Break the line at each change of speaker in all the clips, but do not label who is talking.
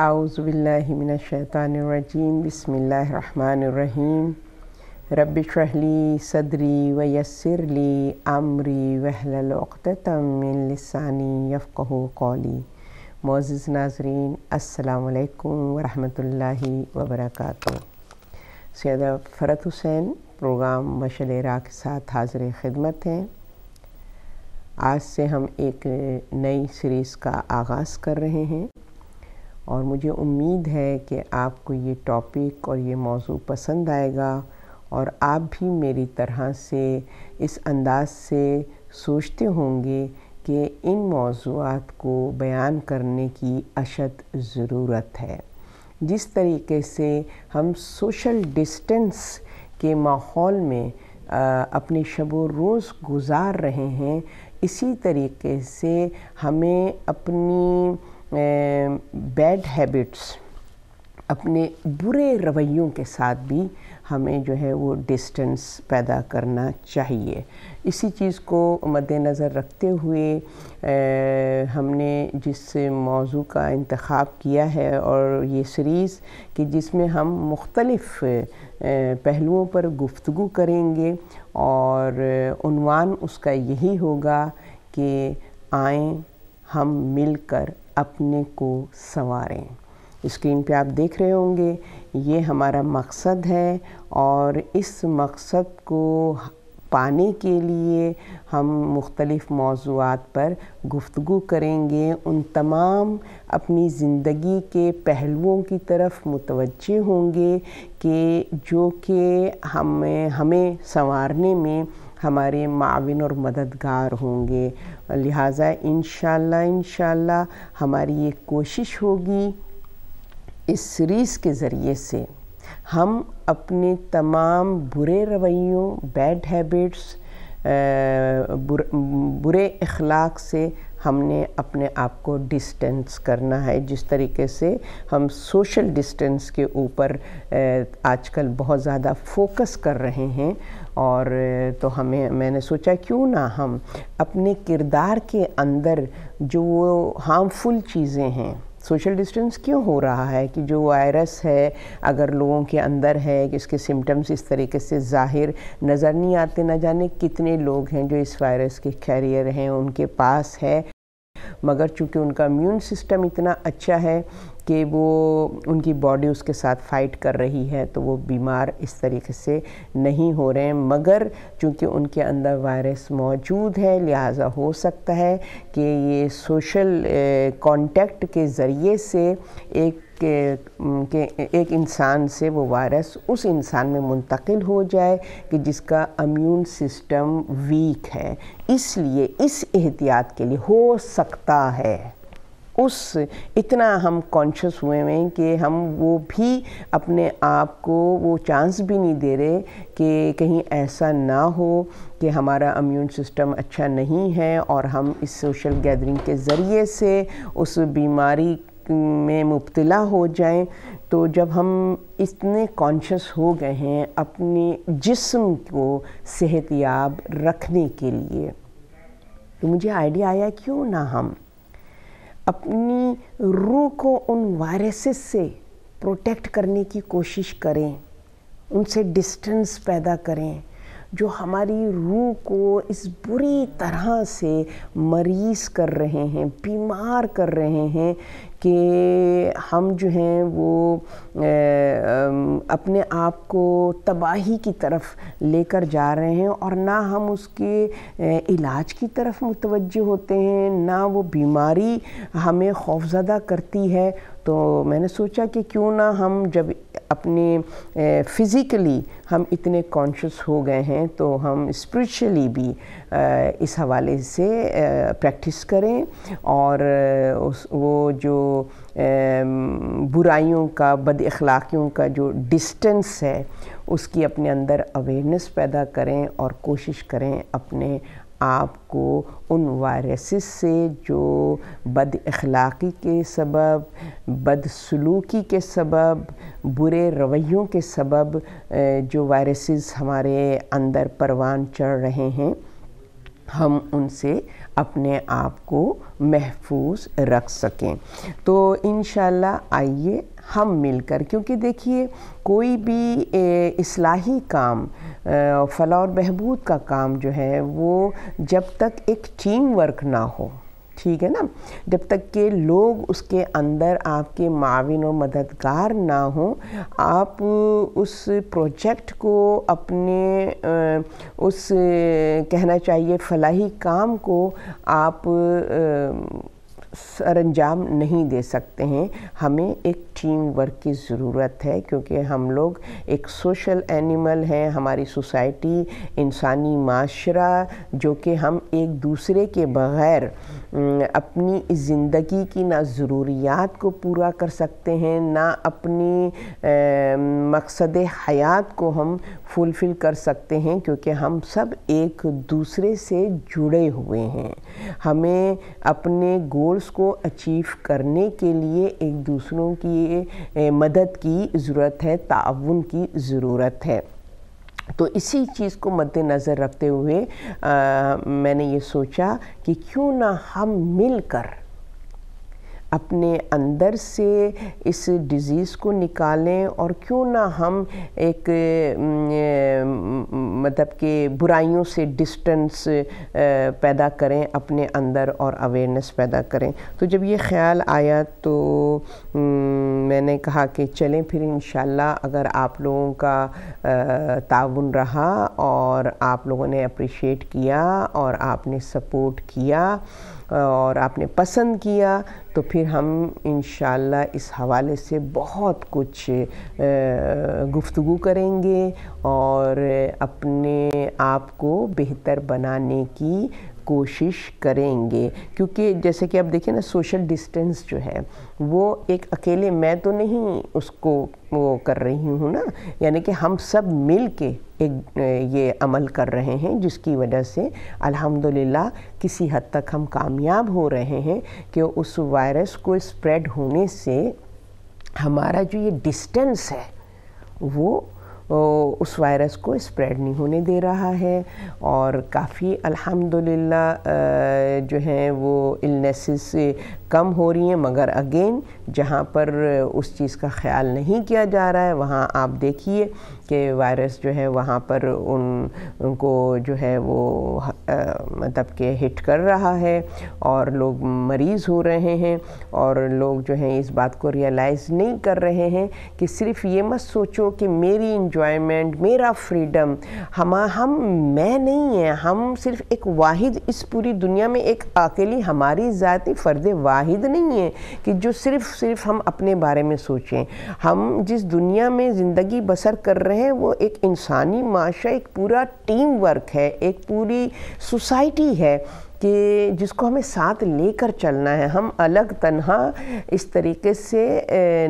आउज़बिल्लिमिनशैतानरजीम बसमीम रबली सदरी वयसरली आमरी वहलतमिलसानी यफ़ो कौली मोज़ नाजरीन असलकम वरहल वबरक सैद फ़रत हुसैन प्रोग्राम मशल रा के साथ हाजिर ख़िदमत हैं आज से हम एक नई सीरीज़ का आगाज़ कर रहे हैं और मुझे उम्मीद है कि आपको ये टॉपिक और ये मौजू पसंद आएगा और आप भी मेरी तरह से इस अंदाज से सोचते होंगे कि इन मौजूद को बयान करने की अशद ज़रूरत है जिस तरीके से हम सोशल डिस्टेंस के माहौल में आ, अपने शब रोज़ गुजार रहे हैं इसी तरीके से हमें अपनी बैड हैबिट्स अपने बुरे रवैयों के साथ भी हमें जो है वो डिस्टेंस पैदा करना चाहिए इसी चीज़ को मद्देनज़र रखते हुए आ, हमने जिस मौजू का इंतखब किया है और ये सीरीज़ कि जिसमें हम मुख्तलफ़ पहलुओं पर गुफ्तु करेंगे और उनवान उसका यही होगा कि आएँ हम मिलकर अपने को संवारें स्क्रीन पे आप देख रहे होंगे ये हमारा मकसद है और इस मकसद को पाने के लिए हम मुख्तलिफ़ मौजूद पर गुफ्तु करेंगे उन तमाम अपनी ज़िंदगी के पहलुओं की तरफ मुतवजह होंगे कि जो कि हमें हमें संवारने में हमारे माविन और मददगार होंगे लिहाजा इन इन हमारी ये कोशिश होगी इस सीरीज़ के ज़रिए से हम अपने तमाम बुरे रवैयों बैड हैबिट्स बुरे अखलाक से हमने अपने आप को डिस्टेंस करना है जिस तरीके से हम सोशल डिस्टेंस के ऊपर आजकल बहुत ज़्यादा फोकस कर रहे हैं और तो हमें मैंने सोचा क्यों ना हम अपने किरदार के अंदर जो हार्मफुल चीज़ें हैं सोशल डिस्टेंस क्यों हो रहा है कि जो वायरस है अगर लोगों के अंदर है कि इसके सिम्टम्स इस तरीके से ज़ाहिर नज़र नहीं आते ना जाने कितने लोग हैं जो इस वायरस के कैरियर हैं उनके पास है मगर चूँकि उनका इम्यून सिस्टम इतना अच्छा है कि वो उनकी बॉडी उसके साथ फाइट कर रही है तो वो बीमार इस तरीके से नहीं हो रहे हैं मगर चूंकि उनके अंदर वायरस मौजूद है लिहाजा हो सकता है कि ये सोशल कांटेक्ट के ज़रिए से एक के, के एक इंसान से वो वायरस उस इंसान में मुंतकिल हो जाए कि जिसका अम्यून सिस्टम वीक है इसलिए इस एहतियात के लिए हो सकता है उस इतना हम कॉन्शियस हुए हैं कि हम वो भी अपने आप को वो चांस भी नहीं दे रहे कि कहीं ऐसा ना हो कि हमारा अम्यून सिस्टम अच्छा नहीं है और हम इस सोशल गैदरिंग के ज़रिए से उस बीमारी में मुबतला हो जाएं तो जब हम इतने कॉन्शस हो गए हैं अपने जिस्म को सेहत याब रखने के लिए तो मुझे आइडिया आया क्यों ना हम अपनी रूह को उन वायरसेस से प्रोटेक्ट करने की कोशिश करें उनसे डिस्टेंस पैदा करें जो हमारी रूह को इस बुरी तरह से मरीज़ कर रहे हैं बीमार कर रहे हैं कि हम जो हैं वो अपने आप को तबाही की तरफ लेकर जा रहे हैं और ना हम उसके इलाज की तरफ मुतवज होते हैं ना वो बीमारी हमें खौफजदा करती है तो मैंने सोचा कि क्यों ना हम जब अपने फिज़िकली हम इतने कॉन्शियस हो गए हैं तो हम स्पिरिचुअली भी इस हवाले से प्रैक्टिस करें और उस वो जो बुराइयों का बद अखलाक़ियों का जो डिस्टेंस है उसकी अपने अंदर अवेयरनेस पैदा करें और कोशिश करें अपने आपको उन वायरसेस से जो बद अखलाक़ी के सबब बदसलूकी के सबब बुरे रवैयों के सबब जो वायरसेस हमारे अंदर परवान चढ़ रहे हैं हम उनसे अपने आप को महफूज रख सकें तो इन आइए हम मिलकर क्योंकि देखिए कोई भी इसलाही काम फला और बहबूद का काम जो है वो जब तक एक टीम वर्क ना हो ठीक है ना जब तक के लोग उसके अंदर आपके माविन और मददगार ना हो आप उस प्रोजेक्ट को अपने उस कहना चाहिए फलाही काम को आप सरंजाम नहीं दे सकते हैं हमें एक टीम वर्क की ज़रूरत है क्योंकि हम लोग एक सोशल एनिमल हैं हमारी सोसाइटी इंसानी माशरा जो कि हम एक दूसरे के बग़ैर हम्म, अपनी ज़िंदगी की ना ज़रूरियात को पूरा कर सकते हैं ना अपनी मकसद हयात को हम फुलफ़िल कर सकते हैं क्योंकि हम सब एक दूसरे से जुड़े हुए हैं हमें अपने गोल्स को अचीव करने के लिए एक दूसरों की मदद की ज़रूरत है ताउन की ज़रूरत है तो इसी चीज़ को मद्देनज़र रखते हुए आ, मैंने ये सोचा कि क्यों ना हम मिलकर अपने अंदर से इस डिज़ीज़ को निकालें और क्यों ना हम एक मतलब कि बुराइयों से डिस्टेंस पैदा करें अपने अंदर और अवेयरनेस पैदा करें तो जब ये ख्याल आया तो मैंने कहा कि चलें फिर इन अगर आप लोगों का ताउन रहा और आप लोगों ने अप्रिशिएट किया और आपने सपोर्ट किया और आपने पसंद किया तो फिर हम इन इस हवाले से बहुत कुछ गुफ्तु करेंगे और अपने आप को बेहतर बनाने की कोशिश करेंगे क्योंकि जैसे कि आप देखिए ना सोशल डिस्टेंस जो है वो एक अकेले मैं तो नहीं उसको वो कर रही हूँ ना यानी कि हम सब मिल के एक ये अमल कर रहे हैं जिसकी वजह से अल्हम्दुलिल्लाह किसी हद तक हम कामयाब हो रहे हैं कि उस वायरस को स्प्रेड होने से हमारा जो ये डिस्टेंस है वो तो उस वायरस को स्प्रेड नहीं होने दे रहा है और काफ़ी अल्हम्दुलिल्लाह जो हैं वो इलनेसिस कम हो रही हैं मगर अगेन जहाँ पर उस चीज़ का ख्याल नहीं किया जा रहा है वहाँ आप देखिए कि वायरस जो है वहाँ पर उन उनको जो है वो मतलब के हिट कर रहा है और लोग मरीज़ हो रहे हैं और लोग जो हैं इस बात को रियलाइज़ नहीं कर रहे हैं कि सिर्फ ये मत सोचो कि मेरी इंजॉयमेंट मेरा फ्रीडम हम हम मैं नहीं है हम सिर्फ एक वाहिद इस पूरी दुनिया में एक अकेली हमारी ज़ाती फ़र्द वाह वाहिद नहीं है कि जो सिर्फ सिर्फ हम अपने बारे में सोचें हम जिस दुनिया में ज़िंदगी बसर कर रहे हैं वो एक इंसानी माशा एक पूरा टीम वर्क है एक पूरी सोसाइटी है कि जिसको हमें साथ लेकर चलना है हम अलग तन्हा इस तरीके से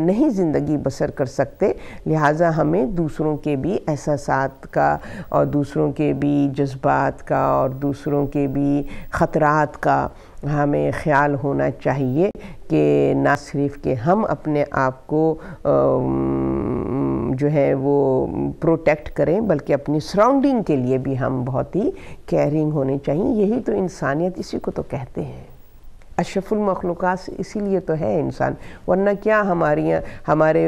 नहीं ज़िंदगी बसर कर सकते लिहाजा हमें दूसरों के भी एहसास का और दूसरों के भी जज्बात का और दूसरों के भी ख़तरात का हमें ख्याल होना चाहिए कि ना सिर्फ कि हम अपने आप को जो है वो प्रोटेक्ट करें बल्कि अपनी सराउंडिंग के लिए भी हम बहुत ही केयरिंग होने चाहिए यही तो इंसानियत इसी को तो कहते हैं अशफुलमखलूक इसीलिए तो है इंसान वरना क्या हमारी हमारे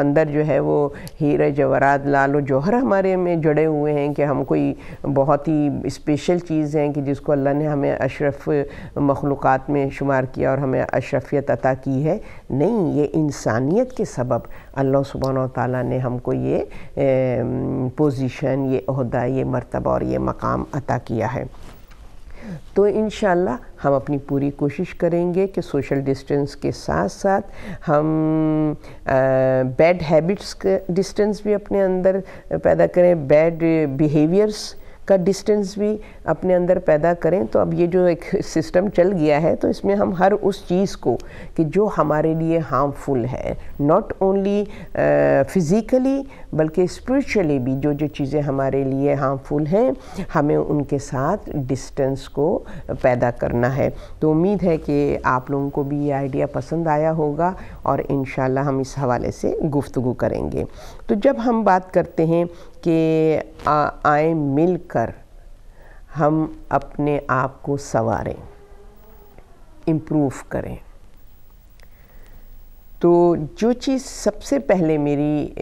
अंदर जो है वो हीरे जवरात लाल जौहर हमारे में जुड़े हुए हैं कि हम कोई बहुत ही स्पेशल चीज़ हैं कि जिसको अल्लाह ने हमें अशरफ मखलूक में शुमार किया और हमें अशरफियत अता की है नहीं ये इंसानियत के सबब अल्लाह सुबहान ताली ने हमको ये पोजिशन ये अहदा ये मरतबा और ये मकाम अता किया है तो इन हम अपनी पूरी कोशिश करेंगे कि सोशल डिस्टेंस के साथ साथ हम बैड हैबिट्स का डिस्टेंस भी अपने अंदर पैदा करें बैड बिहेवियर्स का डिस्टेंस भी अपने अंदर पैदा करें तो अब ये जो एक सिस्टम चल गया है तो इसमें हम हर उस चीज़ को कि जो हमारे लिए हार्मफुल है नॉट ओनली फिज़िकली बल्कि स्पिरिचुअली भी जो जो चीज़ें हमारे लिए हार्मफुल हैं हमें उनके साथ डिस्टेंस को पैदा करना है तो उम्मीद है कि आप लोगों को भी ये आइडिया पसंद आया होगा और इन हम इस हवाले से गुफ्तु करेंगे तो जब हम बात करते हैं कि आए मिल कर हम अपने आप को संवारें इम्प्रूव करें तो जो चीज़ सबसे पहले मेरी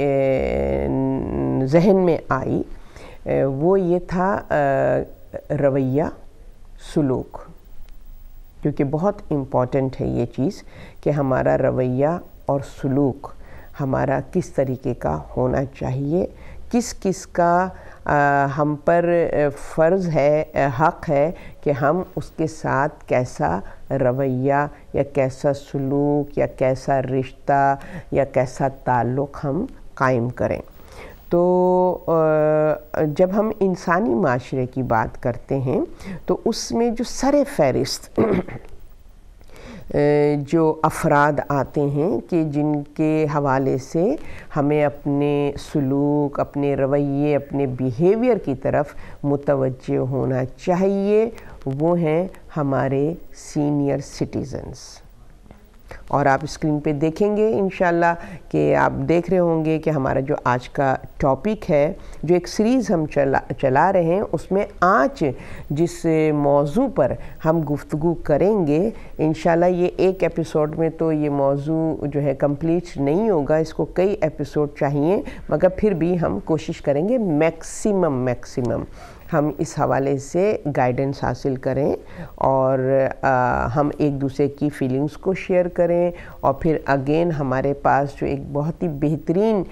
जहन में आई वो ये था रवैया सलूक क्योंकि बहुत इम्पॉर्टेंट है ये चीज़ कि हमारा रवैया और सलूक हमारा किस तरीके का होना चाहिए किस किस का हम पर फ़र्ज़ है हक़ है कि हम उसके साथ कैसा रवैया या कैसा सलूक या कैसा रिश्ता या कैसा ताल्लुक़ हम कायम करें तो जब हम इंसानी माशरे की बात करते हैं तो उसमें जो सर फहरिस्त जो अफराद आते हैं कि जिनके हवाले से हमें अपने सलूक अपने रवैये अपने बिहेवियर की तरफ मुतवजह होना चाहिए वो हैं हमारे सीनियर सिटीजन्स और आप स्क्रीन पे देखेंगे इन कि आप देख रहे होंगे कि हमारा जो आज का टॉपिक है जो एक सीरीज़ हम चला चला रहे हैं उसमें आज जिस मौजू पर हम गुफ्तु करेंगे इन ये एक एपिसोड में तो ये मौजू जो है कंप्लीट नहीं होगा इसको कई एपिसोड चाहिए मगर फिर भी हम कोशिश करेंगे मैक्सिमम मैक्सिमम हम इस हवाले से गाइडेंस हासिल करें और आ, हम एक दूसरे की फीलिंग्स को शेयर करें और फिर अगेन हमारे पास जो एक बहुत ही बेहतरीन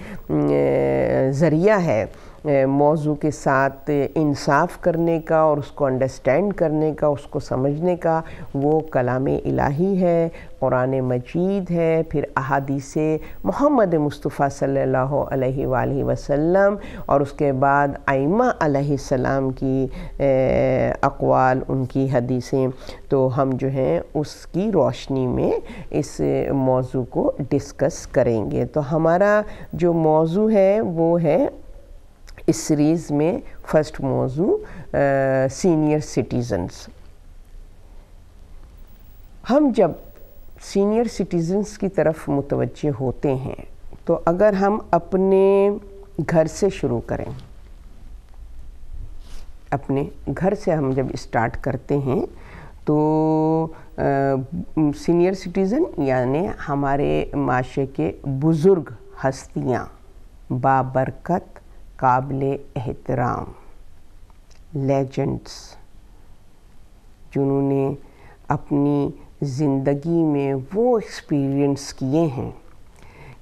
ज़रिया है मौजू के साथ इंसाफ करने का और उसको अंडरस्टैंड करने का उसको समझने का वो कलाम इलाही है कुरान मजीद है फिर अहादीस मोहम्मद मुस्तफ़ा सल्लल्लाहु अलैहि वसल्लम और उसके बाद आइमा सलाम की अकवाल उनकी हदीसें तो हम जो हैं उसकी रोशनी में इस मौजू को डिस्कस करेंगे तो हमारा जो मौजू है वो है इस सीरीज़ में फ़र्स्ट मौजू सीनियर सिटीज़न्स हम जब सीनियर सिटीज़न्स की तरफ मुतवजह होते हैं तो अगर हम अपने घर से शुरू करें अपने घर से हम जब स्टार्ट करते हैं तो सीनियर सिटीज़न यानि हमारे माशे के बुज़ुर्ग हस्तियाँ बाबरकत काबिल एहतराम लेजेंड्स जिन्होंने अपनी ज़िंदगी में वो एक्सपीरियंस किए हैं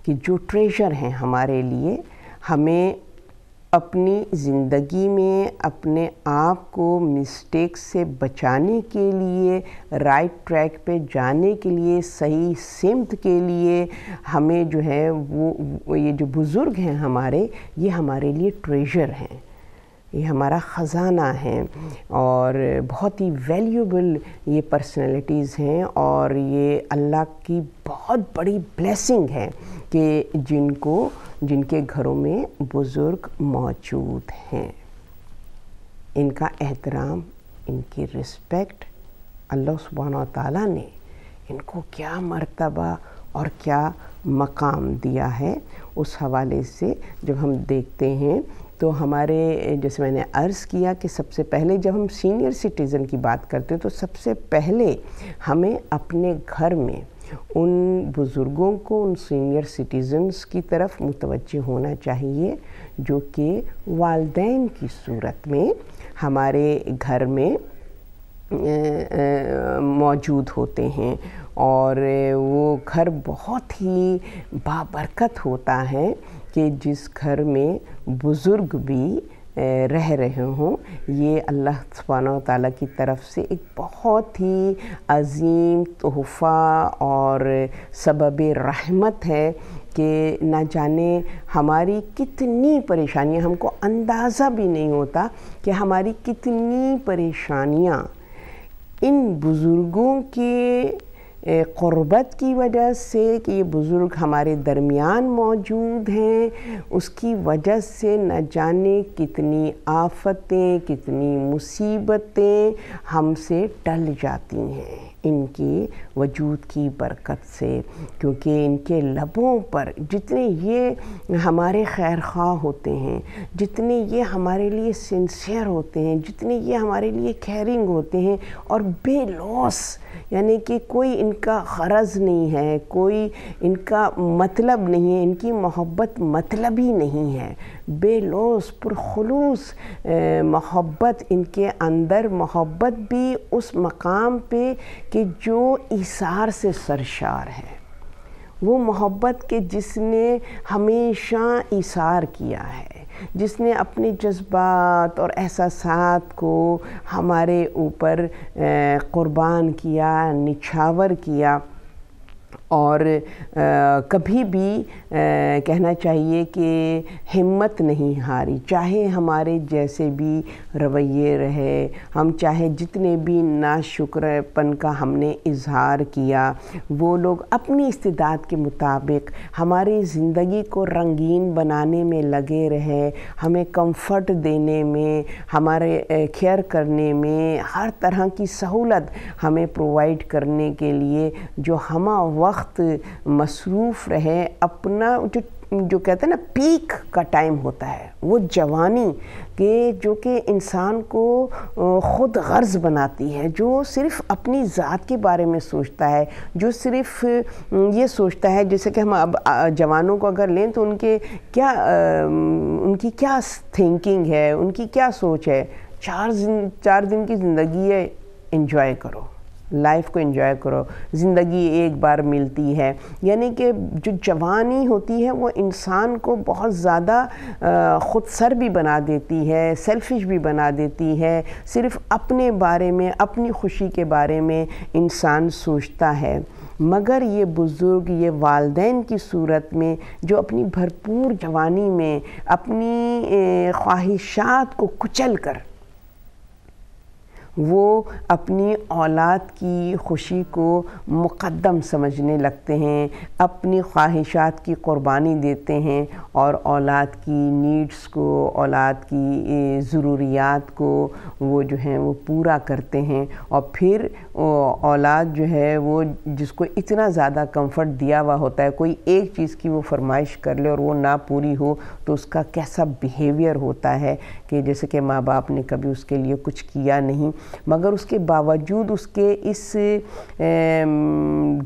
कि जो ट्रेजर हैं हमारे लिए हमें अपनी ज़िंदगी में अपने आप को मिस्टेक से बचाने के लिए राइट ट्रैक पे जाने के लिए सही सिमत के लिए हमें जो है वो ये जो बुज़ुर्ग हैं हमारे ये हमारे लिए ट्रेजर हैं ये हमारा ख़जाना है और बहुत ही वैल्यूबल ये पर्सनैलिटीज़ हैं और ये अल्लाह की बहुत बड़ी ब्लेसिंग है के जिनको जिनके घरों में बुज़ुर्ग मौजूद हैं इनका एहतराम इनकी रिस्पेक्ट अल्लाह सुबहान तला ने इनको क्या मर्तबा और क्या मकाम दिया है उस हवाले से जब हम देखते हैं तो हमारे जैसे मैंने अर्ज़ किया कि सबसे पहले जब हम सीनियर सिटीज़न की बात करते हैं तो सबसे पहले हमें अपने घर में उन बुज़ुर्गों को उन सीनियर सिटीज़न्स की तरफ मुतवजह होना चाहिए जो कि वालदेन की सूरत में हमारे घर में मौजूद होते हैं और वो घर बहुत ही बाबरकत होता है कि जिस घर में बुज़ुर्ग भी रह रहे हों ये अल्लाह सुबहाना की तरफ से एक बहुत ही अजीम तोहफ़ा और सबब रहमत है कि ना जाने हमारी कितनी परेशानियां हमको अंदाज़ा भी नहीं होता कि हमारी कितनी परेशानियां इन बुज़ुर्गों के ग़ुरबत की वजह से कि ये बुज़ुर्ग हमारे दरमियान मौजूद हैं उसकी वजह से न जाने कितनी आफतें कितनी मुसीबतें हमसे टल जाती हैं इनके वजूद की बरकत से क्योंकि इनके लबों पर जितने ये हमारे खैर खा होते हैं जितने ये हमारे लिए सिंसियर होते हैं जितने ये हमारे लिए केयरिंग होते हैं और बेलॉस यानी कि कोई इनका गरज नहीं है कोई इनका मतलब नहीं है इनकी मोहब्बत मतलब ही नहीं है बेलौस पुरखलूस मोहब्बत इनके अंदर मोहब्बत भी उस मकाम पे कि जो इसार से सरशार है वो मोहब्बत के जिसने हमेशा इसार किया है जिसने अपने जज्बात और एहसास को हमारे ऊपर क़ुरबान किया निछावर किया और आ, कभी भी आ, कहना चाहिए कि हिम्मत नहीं हारी चाहे हमारे जैसे भी रवैये रहे हम चाहे जितने भी नाशुक्रपन का हमने इजहार किया वो लोग अपनी इस्तात के मुताबिक हमारी ज़िंदगी को रंगीन बनाने में लगे रहे हमें कंफर्ट देने में हमारे केयर करने में हर तरह की सहूलत हमें प्रोवाइड करने के लिए जो हम वक्त वक्त मसरूफ़ रहें अपना जो जो कहते हैं ना पीक का टाइम होता है वो जवानी के जो कि इंसान को ख़ुद गर्ज बनाती है जो सिर्फ़ अपनी ज़ात के बारे में सोचता है जो सिर्फ़ ये सोचता है जैसे कि हम अब जवानों को अगर लें तो उनके क्या उनकी क्या थिंकिंग है उनकी क्या सोच है चार दिन चार दिन की ज़िंदगी है इन्जॉय करो लाइफ को एंजॉय करो ज़िंदगी एक बार मिलती है यानी कि जो जवानी होती है वो इंसान को बहुत ज़्यादा ख़ुद सर भी बना देती है सेल्फिश भी बना देती है सिर्फ अपने बारे में अपनी खुशी के बारे में इंसान सोचता है मगर ये बुज़ुर्ग ये वालदेन की सूरत में जो अपनी भरपूर जवानी में अपनी ख्वाहिशात को कुचल कर वो अपनी औलाद की खुशी को मुक़दम समझने लगते हैं अपनी ख्वाहिशात की क़ुरबानी देते हैं और औलाद की नीड्स को औलाद की ज़रूरियात को वो जो हैं वो पूरा करते हैं और फिर औलाद जो है वो जिसको इतना ज़्यादा कंफर्ट दिया हुआ होता है कोई एक चीज़ की वो फरमाइश कर ले और वो ना पूरी हो तो उसका कैसा बिहेवियर होता है कि जैसे कि माँ बाप ने कभी उसके लिए कुछ किया नहीं मगर उसके बावजूद उसके इस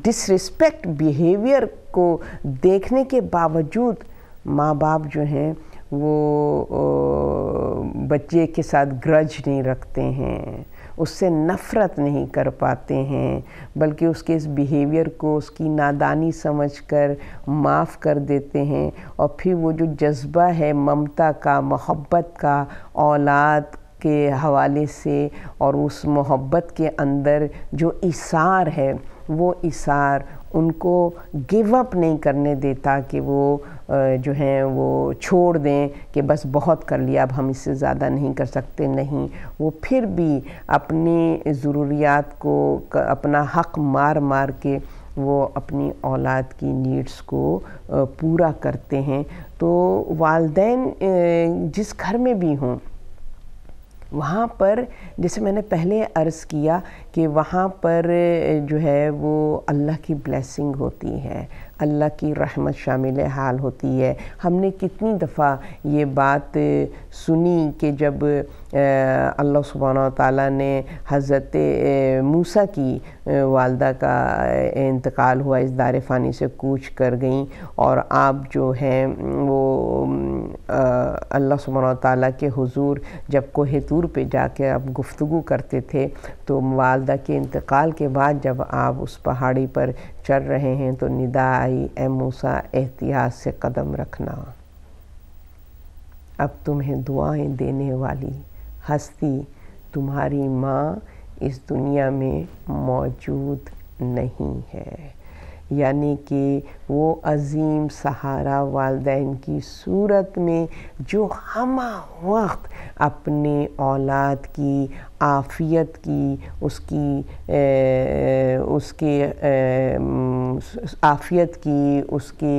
डिसरिस्पेक्ट बिहेवियर को देखने के बावजूद माँ बाप जो हैं वो बच्चे के साथ ग्रज नहीं रखते हैं उससे नफ़रत नहीं कर पाते हैं बल्कि उसके इस बिहेवियर को उसकी नादानी समझकर माफ़ कर देते हैं और फिर वो जो जज्बा है ममता का मोहब्बत का औलाद के हवाले से और उस मोहब्बत के अंदर जो इसार है वो इसार उनको गिव अप नहीं करने देता कि वो जो हैं वो छोड़ दें कि बस बहुत कर लिया अब हम इससे ज़्यादा नहीं कर सकते नहीं वो फिर भी अपनी ज़रूरियात को अपना हक मार मार के वो अपनी औलाद की नीड्स को पूरा करते हैं तो वालदेन जिस घर में भी हों वहाँ पर जैसे मैंने पहले अर्ज़ किया कि वहाँ पर जो है वो अल्लाह की ब्लेसिंग होती है अल्लाह की रहमत शामिल हाल होती है हमने कितनी दफ़ा ये बात सुनी कि जब अल्लाह सुबहाना ताली ने हज़रत मूसा की वालदा का इंतकाल हुआ इस दार फ़ानी से कूच कर गई और आप जो हैं वो अल्लाह सुबहाना ताली के हुजूर जब कोहतूर पे जाके आप गुफ्तु करते थे तो वालदा के इंतकाल के बाद जब आप उस पहाड़ी पर चल रहे हैं तो निदा आई ए मूसा एहतियात से कदम रखना अब तुम्हें दुआएं देने वाली हस्ती तुम्हारी माँ इस दुनिया में मौजूद नहीं है यानी कि वो अजीम सहारा वालदेन की सूरत में जो हम वक्त अपने औलाद की आफियत की उसकी ए, उसके ए, आफियत की उसके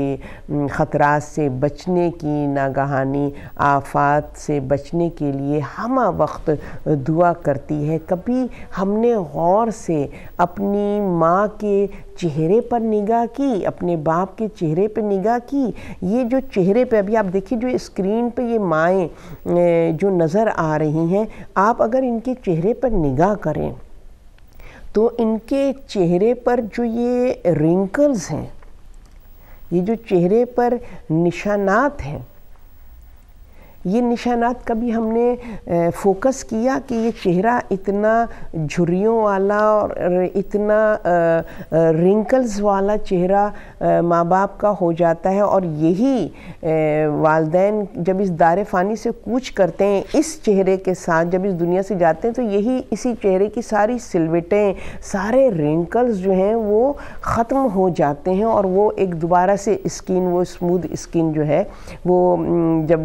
ख़तरा से बचने की नागहानी आफात से बचने के लिए हम वक्त दुआ करती है कभी हमने गौर से अपनी माँ के चेहरे पर निगाह की अपने बाप आपके चेहरे पे निगाह की ये जो चेहरे पे अभी आप देखिए जो स्क्रीन पे ये माएँ जो नज़र आ रही हैं आप अगर इनके चेहरे पर निगाह करें तो इनके चेहरे पर जो ये रिंकल्स हैं ये जो चेहरे पर निशानात हैं ये निशानात कभी हमने फोकस किया कि ये चेहरा इतना झुरियों वाला और इतना रिंकल्स वाला चेहरा माँ बाप का हो जाता है और यही वालदेन जब इस दार फ़ानी से कूच करते हैं इस चेहरे के साथ जब इस दुनिया से जाते हैं तो यही इसी चेहरे की सारी सिलवटें सारे रिंकल्स जो हैं वो ख़त्म हो जाते हैं और वो एक दोबारा से स्किन वो स्मूद स्किन जो है वो जब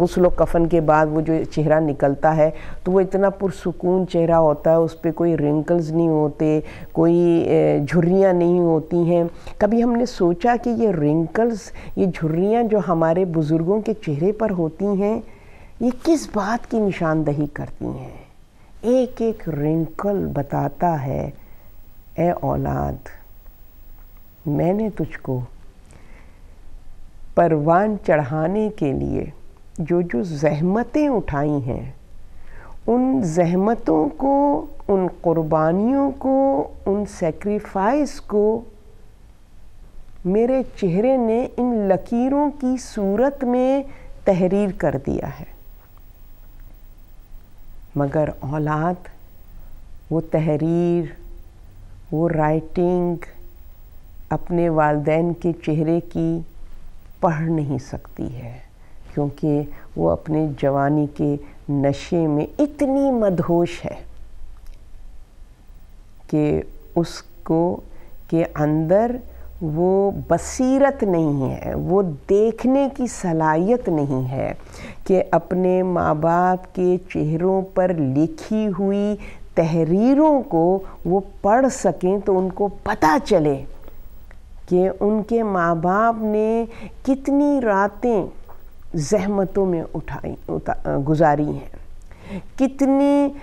गसल कफ़न के बाद वो जो चेहरा निकलता है तो वो इतना पुरसकून चेहरा होता है उस पर कोई रिंकल्स नहीं होते कोई झुर्रियाँ नहीं होती हैं कभी हमने सोचा कि ये रिंकल्स ये झुर्रियाँ जो हमारे बुज़ुर्गों के चेहरे पर होती हैं ये किस बात की निशानदही करती हैं एक एक रिंकल बताता है ए औलाद मैंने तुझको परवान चढ़ाने के लिए जो जो जहमतें उठाई हैं उन जहमतों को उन कुर्बानियों को उन सेक्रीफाइस को मेरे चेहरे ने इन लकीरों की सूरत में तहरीर कर दिया है मगर औलाद वो तहरीर वो राइटिंग अपने वालदेन के चेहरे की पढ़ नहीं सकती है क्योंकि वो अपने जवानी के नशे में इतनी मदहोश है कि उसको के अंदर वो बसीरत नहीं है वो देखने की सलाहियत नहीं है कि अपने माँ बाप के चेहरों पर लिखी हुई तहरीरों को वो पढ़ सकें तो उनको पता चले कि उनके माँ बाप ने कितनी रातें जहमतों में उठाई गुजारी हैं कितने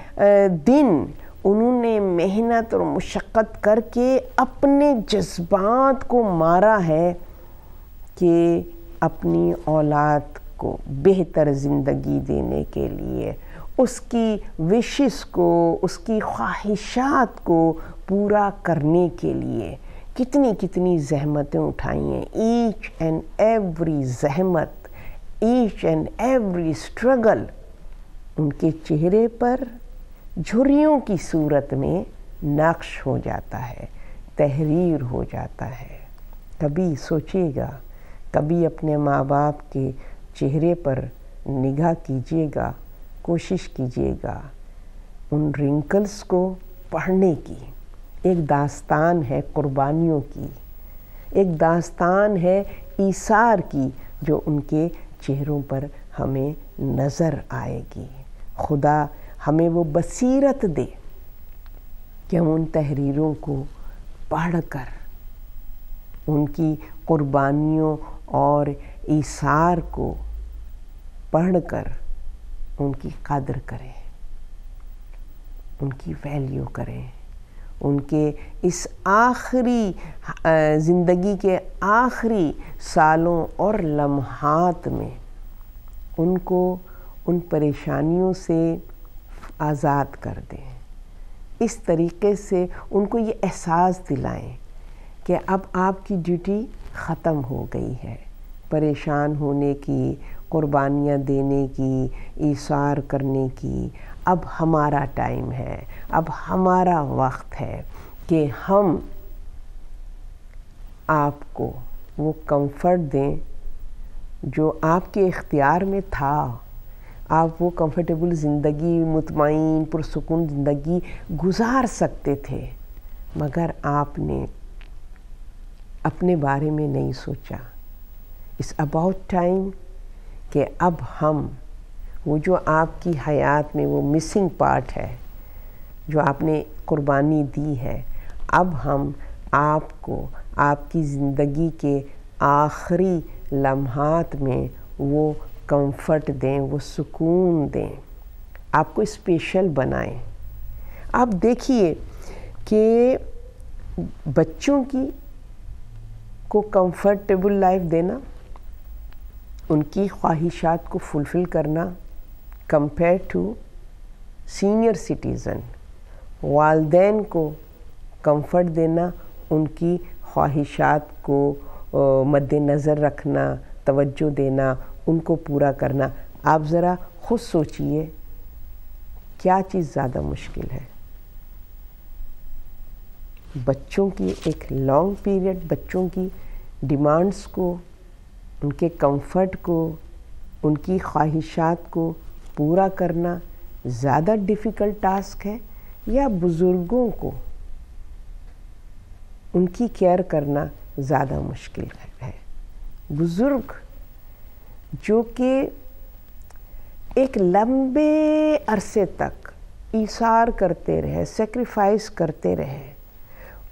दिन उन्होंने मेहनत और मशक्क़त करके अपने जज्बात को मारा है कि अपनी औलाद को बेहतर ज़िंदगी देने के लिए उसकी विशेष को उसकी ख्वाहिशात को पूरा करने के लिए कितनी कितनी जहमतें उठाई हैं ईच एंड एवरी जहमत ईच एंड एवरी स्ट्रगल उनके चेहरे पर झुरियों की सूरत में नक्श हो जाता है तहरीर हो जाता है कभी सोचिएगा कभी अपने माँ बाप के चेहरे पर निगाह कीजिएगा कोशिश कीजिएगा उन रिंकल्स को पढ़ने की एक दास्तान है कुर्बानियों की एक दास्तान है ईसार की जो उनके चेहरों पर हमें नज़र आएगी खुदा हमें वो बसीरत दे कि हम उन तहरीरों को पढ़कर उनकी क़ुरबानियों और इसार को पढ़कर उनकी कदर करें उनकी वैल्यू करें उनके इस आखिरी ज़िंदगी के आखिरी सालों और लम्हात में उनको उन परेशानियों से आज़ाद कर दें इस तरीके से उनको ये एहसास दिलाएं कि अब आपकी ड्यूटी ख़त्म हो गई है परेशान होने की कुर्बानियाँ देने की इसार करने की अब हमारा टाइम है अब हमारा वक्त है कि हम आपको वो कंफर्ट दें जो आपके इख्तियार में था आप वो कंफर्टेबल ज़िंदगी मुतमिन पुरसकून ज़िंदगी गुजार सकते थे मगर आपने अपने बारे में नहीं सोचा इस अबाउट टाइम कि अब हम वो जो आपकी हयात में वो मिसिंग पार्ट है जो आपने कुर्बानी दी है अब हम आपको आपकी ज़िंदगी के आखिरी लम्हात में वो कंफर्ट दें वो सुकून दें आपको स्पेशल बनाएं आप देखिए कि बच्चों की को कंफर्टेबल लाइफ देना उनकी ख्वाहिशात को फुलफ़िल करना कंपेयर टू सीनियर सिटीज़न वालदेन को कंफर्ट देना उनकी ख्वाहिशात को मद्दनज़र रखना तवज्जो देना उनको पूरा करना आप ज़रा ख़ुद सोचिए क्या चीज़ ज़्यादा मुश्किल है बच्चों की एक लॉन्ग पीरियड बच्चों की डिमांड्स को उनके कंफर्ट को उनकी ख्वाहिशात को पूरा करना ज़्यादा डिफ़िकल्ट टास्क है या बुज़ुर्गों को उनकी केयर करना ज़्यादा मुश्किल है बुज़ुर्ग जो कि एक लंबे अरसे तक इशार करते रहे सेक्रीफाइस करते रहे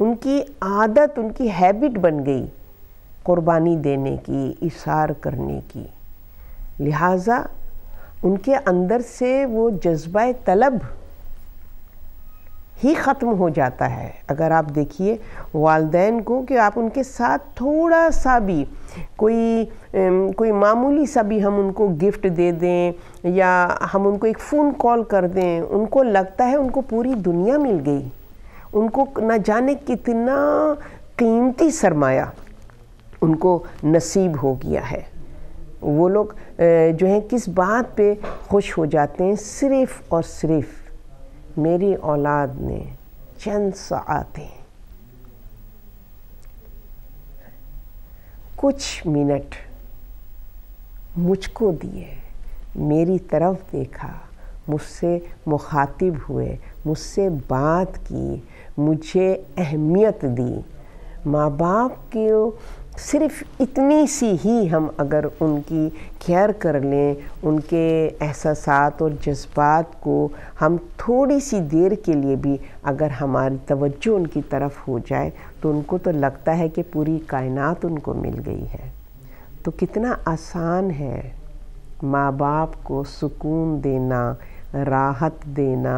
उनकी आदत उनकी हैबिट बन गई कुर्बानी देने की इशार करने की लिहाजा उनके अंदर से वो जज्बा तलब ही ख़त्म हो जाता है अगर आप देखिए वालदेन को कि आप उनके साथ थोड़ा सा भी कोई कोई मामूली सा भी हम उनको गिफ्ट दे दें या हम उनको एक फ़ोन कॉल कर दें उनको लगता है उनको पूरी दुनिया मिल गई उनको न जाने कितना कीमती सरमाया उनको नसीब हो गया है वो लोग जो है किस बात पे खुश हो जाते हैं सिर्फ़ और सिर्फ मेरी औलाद ने चंद सआते कुछ मिनट मुझको दिए मेरी तरफ देखा मुझसे मुखातिब हुए मुझसे बात की मुझे अहमियत दी माँ बाप की सिर्फ इतनी सी ही हम अगर उनकी केयर कर लें उनके एहसास और जज्बात को हम थोड़ी सी देर के लिए भी अगर हमारी तवज्जो उनकी तरफ हो जाए तो उनको तो लगता है कि पूरी कायनात उनको मिल गई है तो कितना आसान है माँ बाप को सुकून देना राहत देना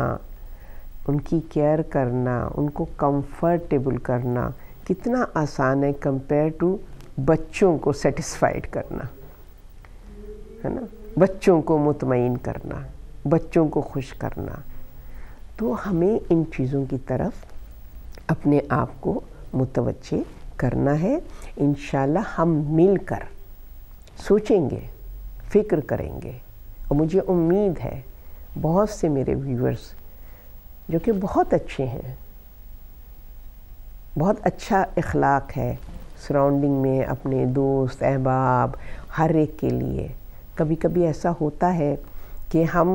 उनकी केयर करना उनको कंफर्टेबल करना कितना आसान है कंपेयर टू बच्चों को सेटिस्फाइड करना है ना बच्चों को मुतमिन करना बच्चों को खुश करना तो हमें इन चीज़ों की तरफ अपने आप को मुतवज़े करना है इन हम मिलकर सोचेंगे फ़िक्र करेंगे और मुझे उम्मीद है बहुत से मेरे व्यूअर्स जो कि बहुत अच्छे हैं बहुत अच्छा इखलाक है सराउंडिंग में अपने दोस्त अहबाब हर एक के लिए कभी कभी ऐसा होता है कि हम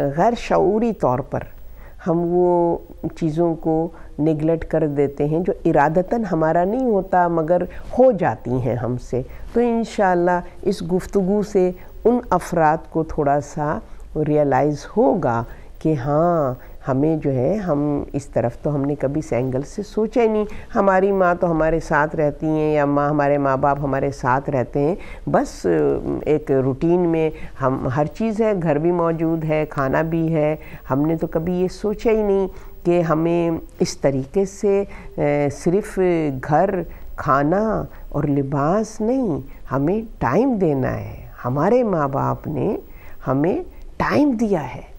गैर शूरी तौर पर हम वो चीज़ों को निगलेक्ट कर देते हैं जो इरादतन हमारा नहीं होता मगर हो जाती हैं हमसे तो इन इस गुफ्तु से उन अफराद को थोड़ा सा रियलाइज़ होगा कि हाँ हमें जो है हम इस तरफ तो हमने कभी इस एंगल से सोचा ही नहीं हमारी माँ तो हमारे साथ रहती हैं या माँ हमारे माँ बाप हमारे साथ रहते हैं बस एक रूटीन में हम हर चीज़ है घर भी मौजूद है खाना भी है हमने तो कभी ये सोचा ही नहीं कि हमें इस तरीके से सिर्फ घर खाना और लिबास नहीं हमें टाइम देना है हमारे माँ बाप ने हमें टाइम दिया है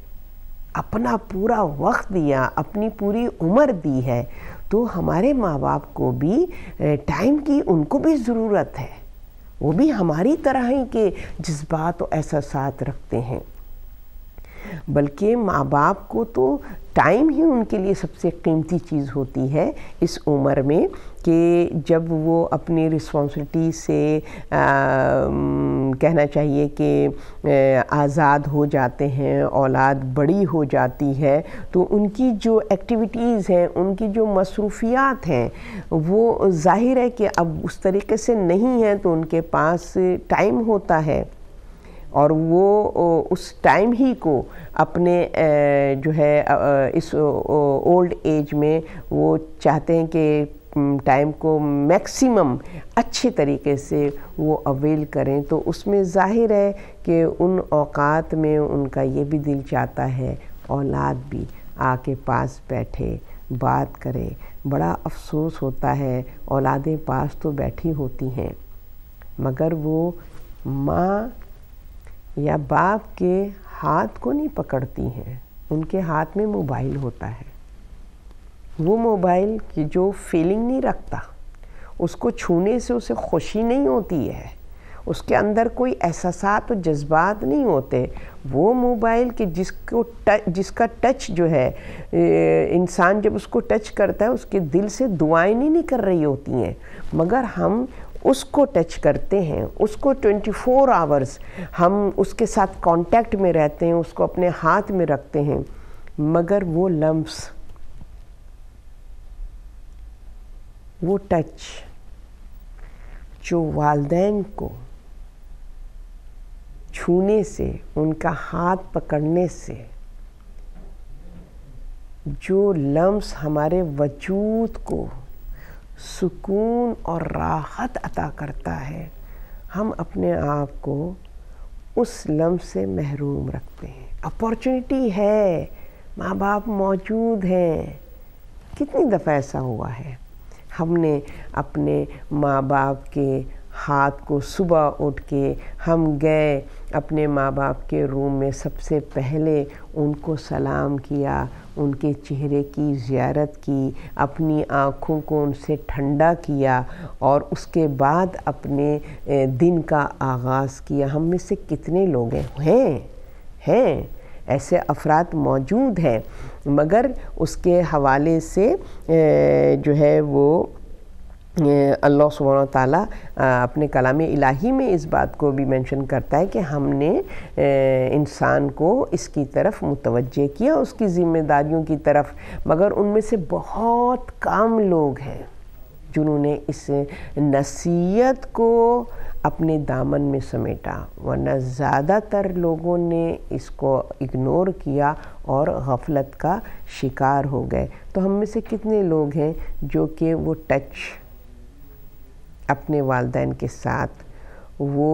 अपना पूरा वक्त दिया अपनी पूरी उम्र दी है तो हमारे माँ बाप को भी टाइम की उनको भी ज़रूरत है वो भी हमारी तरह ही के जज्बात और एहसास रखते हैं बल्कि माँ बाप को तो टाइम ही उनके लिए सबसे कीमती चीज़ होती है इस उम्र में कि जब वो अपनी रिस्पॉन्सिबिलिटी से आ, कहना चाहिए कि आज़ाद हो जाते हैं औलाद बड़ी हो जाती है तो उनकी जो एक्टिविटीज़ हैं उनकी जो मसरूफियात हैं वो ज़ाहिर है कि अब उस तरीके से नहीं है तो उनके पास टाइम होता है और वो उस टाइम ही को अपने जो है इस ओल्ड एज में वो चाहते हैं कि टाइम को मैक्सिमम अच्छे तरीके से वो अवेल करें तो उसमें जाहिर है कि उन औकात में उनका ये भी दिल चाहता है औलाद भी आके पास बैठे बात करें बड़ा अफसोस होता है औलादें पास तो बैठी होती हैं मगर वो माँ या बाप के हाथ को नहीं पकड़ती हैं उनके हाथ में मोबाइल होता है वो मोबाइल की जो फीलिंग नहीं रखता उसको छूने से उसे खुशी नहीं होती है उसके अंदर कोई एहसास और जज्बात नहीं होते वो मोबाइल के जिसको ट, जिसका टच जो है इंसान जब उसको टच करता है उसके दिल से दुआएं नहीं निकल रही होती हैं मगर हम उसको टच करते हैं उसको 24 फोर आवर्स हम उसके साथ कांटेक्ट में रहते हैं उसको अपने हाथ में रखते हैं मगर वो लम्ब्स वो टच जो वालदेन को छूने से उनका हाथ पकड़ने से जो लम्ब्स हमारे वजूद को सुकून और राहत अता करता है हम अपने आप को उस लम से महरूम रखते हैं अपॉर्चुनिटी है माँ बाप मौजूद हैं कितनी दफ़ा ऐसा हुआ है हमने अपने माँ बाप के हाथ को सुबह उठ के हम गए अपने माँ बाप के रूम में सबसे पहले उनको सलाम किया उनके चेहरे की ज़्यारत की अपनी आँखों को उनसे ठंडा किया और उसके बाद अपने दिन का आगाज़ किया हम में से कितने लोग हैं हैं ऐसे अफराद मौजूद हैं मगर उसके हवाले से जो है वो अल्लाह सुबहान ताला अपने कलाम इलाही में इस बात को भी मेंशन करता है कि हमने इंसान को इसकी तरफ मुतवजह किया उसकी ज़िम्मेदारियों की तरफ मगर उनमें से बहुत कम लोग हैं जिन्होंने इस नसीहत को अपने दामन में समेटा वरना ज़्यादातर लोगों ने इसको इग्नोर किया और गफलत का शिकार हो गए तो हम में से कितने लोग हैं जो कि वो टच अपने वालदेन के साथ वो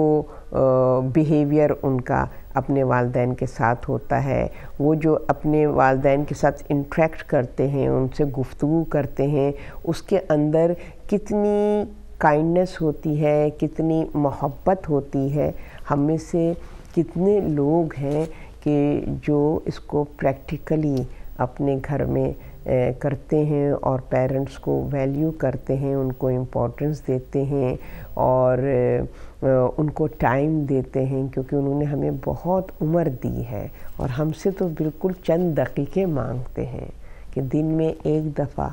बिहेवियर उनका अपने वालदेन के साथ होता है वो जो अपने वालदेन के साथ इंट्रैक्ट करते हैं उनसे गुफ्तु करते हैं उसके अंदर कितनी काइंडनेस होती है कितनी मोहब्बत होती है हम में से कितने लोग हैं कि जो इसको प्रैक्टिकली अपने घर में करते हैं और पेरेंट्स को वैल्यू करते हैं उनको इम्पोर्टेंस देते हैं और उनको टाइम देते हैं क्योंकि उन्होंने हमें बहुत उम्र दी है और हमसे तो बिल्कुल चंद दकीके मांगते हैं कि दिन में एक दफ़ा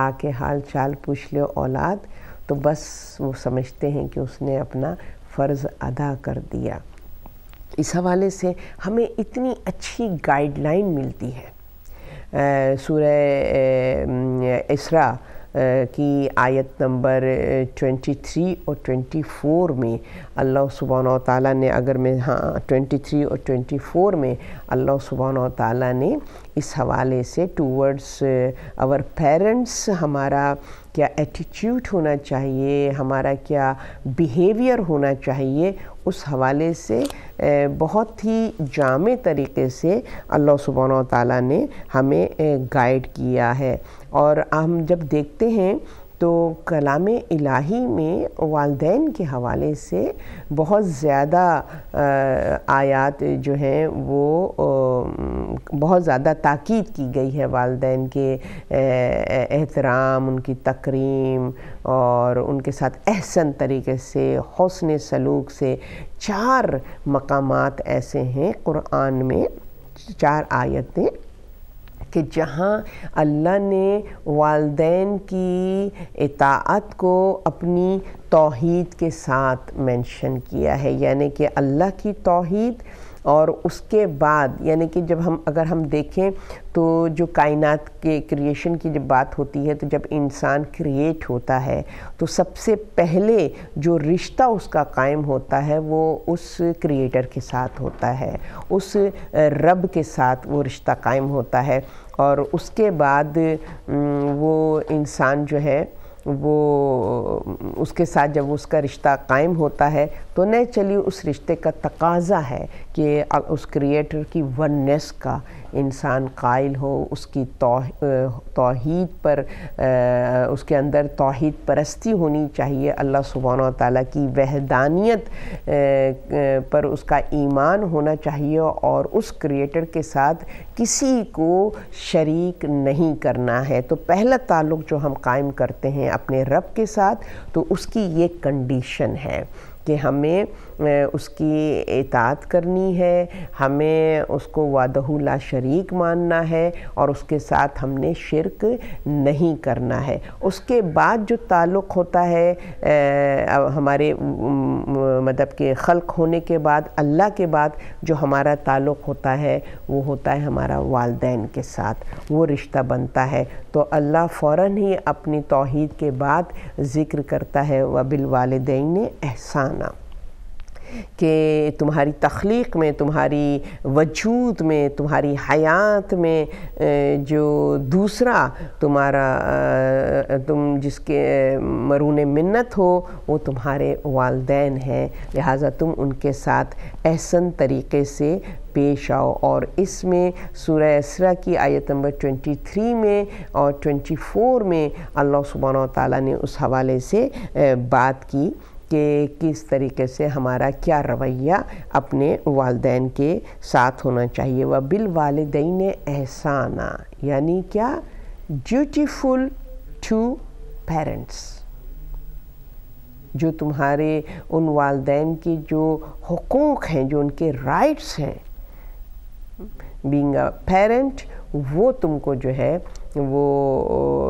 आके हाल चाल पूछ लो औलाद तो बस वो समझते हैं कि उसने अपना फ़र्ज़ अदा कर दिया इस हवाले से हमें इतनी अच्छी गाइडलाइन मिलती है सूर्य इसरा की आयत नंबर 23 और 24 में अल्लाह सुबहान ताली ने अगर मैं हाँ 23 और 24 में अल्लाह सुबहान ताली ने इस हवाले से टूवर्ड्स आवर पेरेंट्स हमारा क्या एटीट्यूड होना चाहिए हमारा क्या बिहेवियर होना चाहिए उस हवाले से बहुत ही जाम तरीके से अल्लाह सुबहान ताली ने हमें गाइड किया है और हम जब देखते हैं तो कलाम इलाही में वालदेन के हवाले से बहुत ज़्यादा आयात जो हैं वो बहुत ज़्यादा ताक़द की गई है वालदेन के एहतराम उनकी तकरीम और उनके साथ एहसन तरीके से हौसले सलूक से चार मकाम ऐसे हैं क़ुरान में चार आयतें कि जहाँ अल्लाह ने वालदेन की इतात को अपनी तोहद के साथ मेंशन किया है यानी कि अल्लाह की तोहद और उसके बाद यानी कि जब हम अगर हम देखें तो जो कायनात के क्रिएशन की जब बात होती है तो जब इंसान क्रिएट होता है तो सबसे पहले जो रिश्ता उसका कायम होता है वो उस क्रिएटर के साथ होता है उस रब के साथ वो रिश्ता कायम होता है और उसके बाद वो इंसान जो है वो उसके साथ जब उसका रिश्ता कायम होता है तो नेचुरली उस रिश्ते का तकाजा है कि उस क्रिएटर की वननेस का इंसान कायल हो उसकी तोहद पर आ, उसके अंदर तोहद परस्ती होनी चाहिए अल्लाह सुबहान ताली की वहदानियत पर उसका ईमान होना चाहिए और उस क्रिएटर के साथ किसी को शरीक नहीं करना है तो पहला ताल्लुक़ जो हम कायम करते हैं अपने रब के साथ तो उसकी ये कंडीशन है कि हमें उसकी इतात करनी है हमें उसको वादहुला शरीक मानना है और उसके साथ हमने शिरक नहीं करना है उसके बाद जो ताल्लुक़ होता है आ, हमारे मतलब के खल्क होने के बाद अल्लाह के बाद जो हमारा ताल्लुक़ होता है वो होता है हमारा वालदेन के साथ वो रिश्ता बनता है तो अल्लाह फ़ौर ही अपनी तोहद के बाद ज़िक्र करता है बिल वालदेन एहसाना कि तुम्हारी तख्लीक में तुम्हारी वजूद में तुम्हारी हयात में जो दूसरा तुम्हारा तुम जिसके मरून मन्नत हो वो तुम्हारे वालदेन हैं लिहाजा तुम उनके साथ एहसन तरीके से पेश आओ और इसमें सूर्य इसरा की आयत नंबर 23 में और 24 में अल्लाह सुबहाना ताली ने उस हवाले से बात की कि किस तरीके से हमारा क्या रवैया अपने वालदे के साथ होना चाहिए व बिल वालदेन एहसाना यानी क्या ड्यूटीफुल टू पेरेंट्स जो तुम्हारे उन वालदेन के जो हकूक़ हैं जो उनके राइट्स हैं बींग अ पेरेंट वो तुमको जो है वो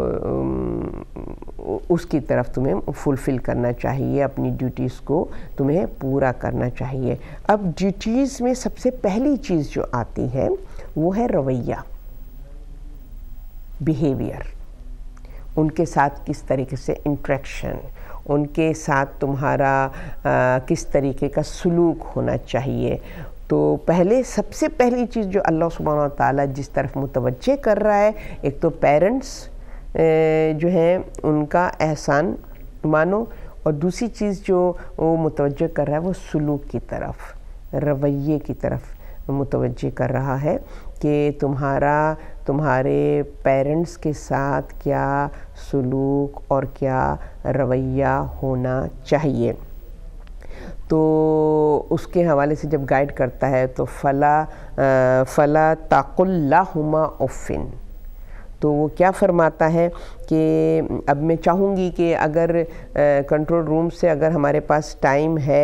उसकी तरफ तुम्हें फुलफ़िल करना चाहिए अपनी ड्यूटीज़ को तुम्हें पूरा करना चाहिए अब ड्यूटीज़ में सबसे पहली चीज़ जो आती है वो है रवैया बिहेवियर उनके साथ किस तरीके से इंट्रैक्शन उनके साथ तुम्हारा आ, किस तरीके का सलूक होना चाहिए तो पहले सबसे पहली चीज़ जो अल्लाह सुबहाना ताली जिस तरफ मुतवजह कर रहा है एक तो पेरेंट्स जो हैं उनका एहसान मानो और दूसरी चीज़ जो वो मुतवजह कर रहा है वो सलूक की तरफ रवैये की तरफ मुतवजह कर रहा है कि तुम्हारा तुम्हारे पेरेंट्स के साथ क्या सलूक और क्या रवैया होना चाहिए तो उसके हवाले से जब गाइड करता है तो फ़ला फ़ला ताकुल्लाहुमा उफ़िन तो वो क्या फरमाता है कि अब मैं चाहूँगी कि अगर कंट्रोल रूम से अगर हमारे पास टाइम है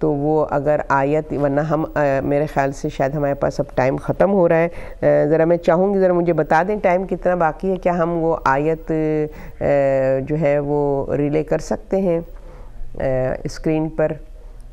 तो वो अगर आयत वरना हम आ, मेरे ख़्याल से शायद हमारे पास अब टाइम ख़त्म हो रहा है ज़रा मैं चाहूँगी ज़रा मुझे बता दें टाइम कितना बाकी है क्या हम वो आयत आ, जो है वो रिले कर सकते हैं स्क्रीन पर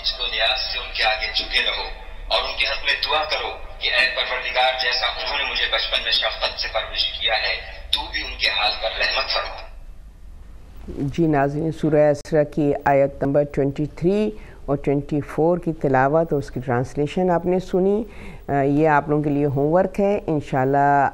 हिचको न्यास से उनके आगे झुके रहो और उनके हक में दुआ करो कि ऐ परवरदिगार जैसा उन्होंने मुझे बचपन में शफकत से परवरिश किया है तू भी उनके हाल पर रहमत फरमा जी नाजिन सूर्य असरा की आयत नंबर 23 और 24 की तिलावत और उसकी ट्रांसलेशन आपने सुनी ये आप लोगों के लिए होमवर्क है इन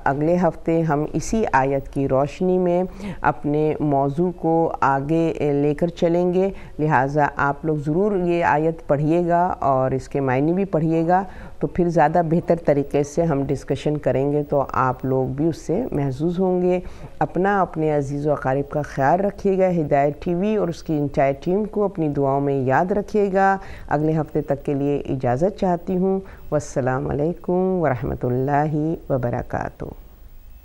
अगले हफ्ते हम इसी आयत की रोशनी में अपने मौजू को आगे लेकर चलेंगे लिहाजा आप लोग ज़रूर ये आयत पढ़िएगा और इसके मायने भी पढ़िएगा तो फिर ज़्यादा बेहतर तरीके से हम डिस्कशन करेंगे तो आप लोग भी उससे महजूज होंगे अपना अपने अजीज़ वकारीब का ख्याल रखिएगा हिदायत टीवी और उसकी इंटायर टीम को अपनी दुआओं में याद रखिएगा अगले हफ्ते तक के लिए इजाज़त चाहती हूँ वालेकुम वरहमतुल्लाहि वबरकू